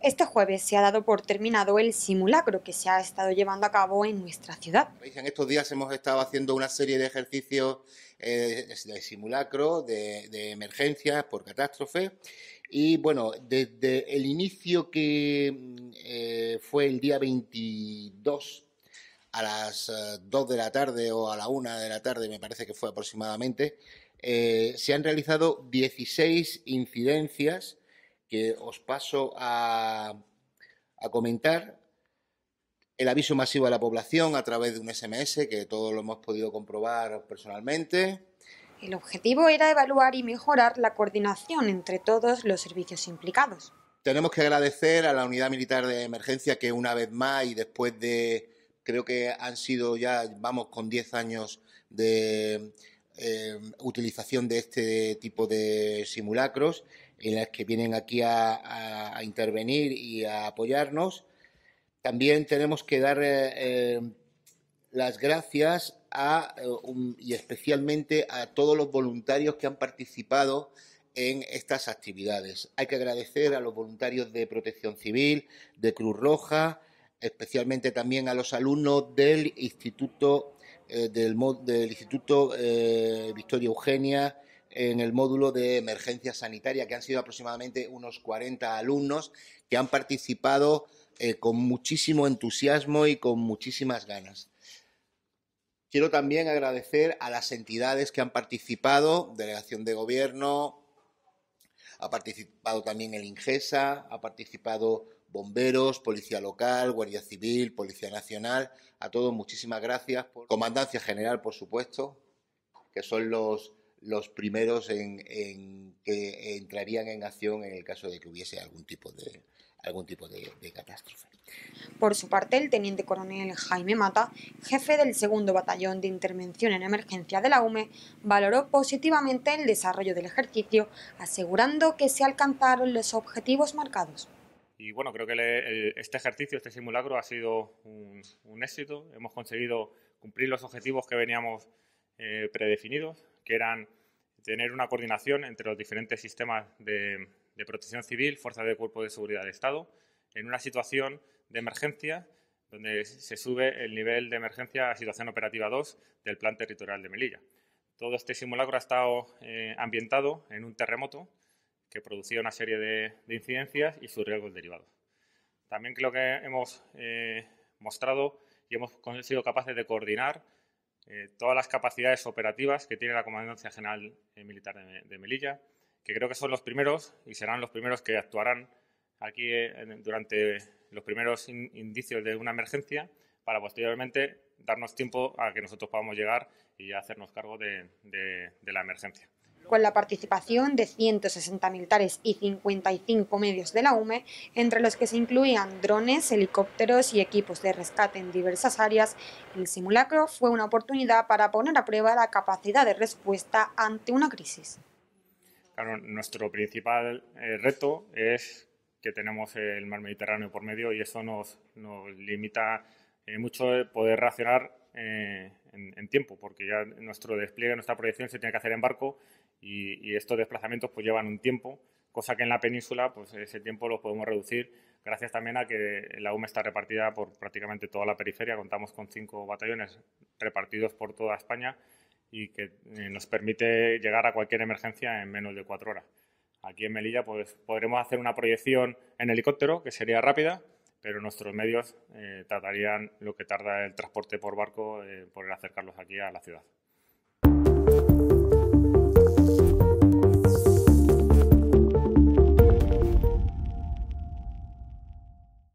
Este jueves se ha dado por terminado el simulacro que se ha estado llevando a cabo en nuestra ciudad. En estos días hemos estado haciendo una serie de ejercicios eh, de simulacro, de, emergencias por catástrofe. Y bueno, desde el inicio que eh, fue el día 22 a las 2 eh, de la tarde o a la 1 de la tarde, me parece que fue aproximadamente, se han realizado 16 incidencias que os paso a, comentar. El aviso masivo a la población a través de un SMS, que todos lo hemos podido comprobar personalmente. El objetivo era evaluar y mejorar la coordinación entre todos los servicios implicados. Tenemos que agradecer a la Unidad Militar de Emergencia que una vez más y después de, creo que han sido ya, vamos, con 10 años de eh, utilización de este tipo de simulacros, en las que vienen aquí a, intervenir y a apoyarnos. También tenemos que dar eh, eh, las gracias a, eh, y especialmente a todos los voluntarios que han participado en estas actividades. Hay que agradecer a los voluntarios de Protección Civil, de Cruz Roja, especialmente también a los alumnos del Instituto, del, Instituto Victoria Eugenia, en el módulo de emergencia sanitaria, que han sido aproximadamente unos 40 alumnos que han participado eh, con muchísimo entusiasmo y con muchísimas ganas. Quiero también agradecer a las entidades que han participado, Delegación de Gobierno, ha participado también el Ingesa, ha participado bomberos, policía local, guardia civil, policía nacional, a todos muchísimas gracias, Comandancia General, por supuesto, que son los los primeros en, que entrarían en acción en el caso de que hubiese algún tipo de algún tipo de, catástrofe. Por su parte, el teniente coronel Jaime Mata, jefe del segundo batallón de intervención en emergencia de la UME, valoró positivamente el desarrollo del ejercicio, asegurando que se alcanzaron los objetivos marcados. Y bueno, creo que este ejercicio, este simulacro, ha sido un, éxito. Hemos conseguido cumplir los objetivos que veníamos eh, predefinidos que eran tener una coordinación entre los diferentes sistemas de, protección civil, fuerzas de cuerpo de seguridad del Estado, en una situación de emergencia donde se sube el nivel de emergencia a situación operativa 2 del plan territorial de Melilla. Todo este simulacro ha estado eh, ambientado en un terremoto que producía una serie de, incidencias y sus riesgos derivados. También creo que hemos eh, mostrado y hemos sido capaces de coordinar eh, todas las capacidades operativas que tiene la Comandancia General eh, Militar de, Melilla, que creo que son los primeros y serán los primeros que actuarán aquí eh, durante los primeros indicios de una emergencia para posteriormente darnos tiempo a que nosotros podamos llegar y hacernos cargo de la emergencia con la participación de 160 militares y 55 medios de la UME, entre los que se incluían drones, helicópteros y equipos de rescate en diversas áreas, el simulacro fue una oportunidad para poner a prueba la capacidad de respuesta ante una crisis. nuestro principal eh, reto es que tenemos el mar Mediterráneo por medio y eso nos, limita eh, mucho poder reaccionar eh, en, tiempo, porque ya nuestro despliegue, nuestra proyección se tiene que hacer en barco y, estos desplazamientos pues llevan un tiempo, cosa que en la península pues ese tiempo lo podemos reducir gracias también a que la UME está repartida por prácticamente toda la periferia, contamos con cinco batallones repartidos por toda España y que eh, nos permite llegar a cualquier emergencia en menos de cuatro horas. Aquí en Melilla pues, podremos hacer una proyección en helicóptero, que sería rápida, pero nuestros medios eh, tardarían lo que tarda el transporte por barco en poder acercarlos aquí a la ciudad.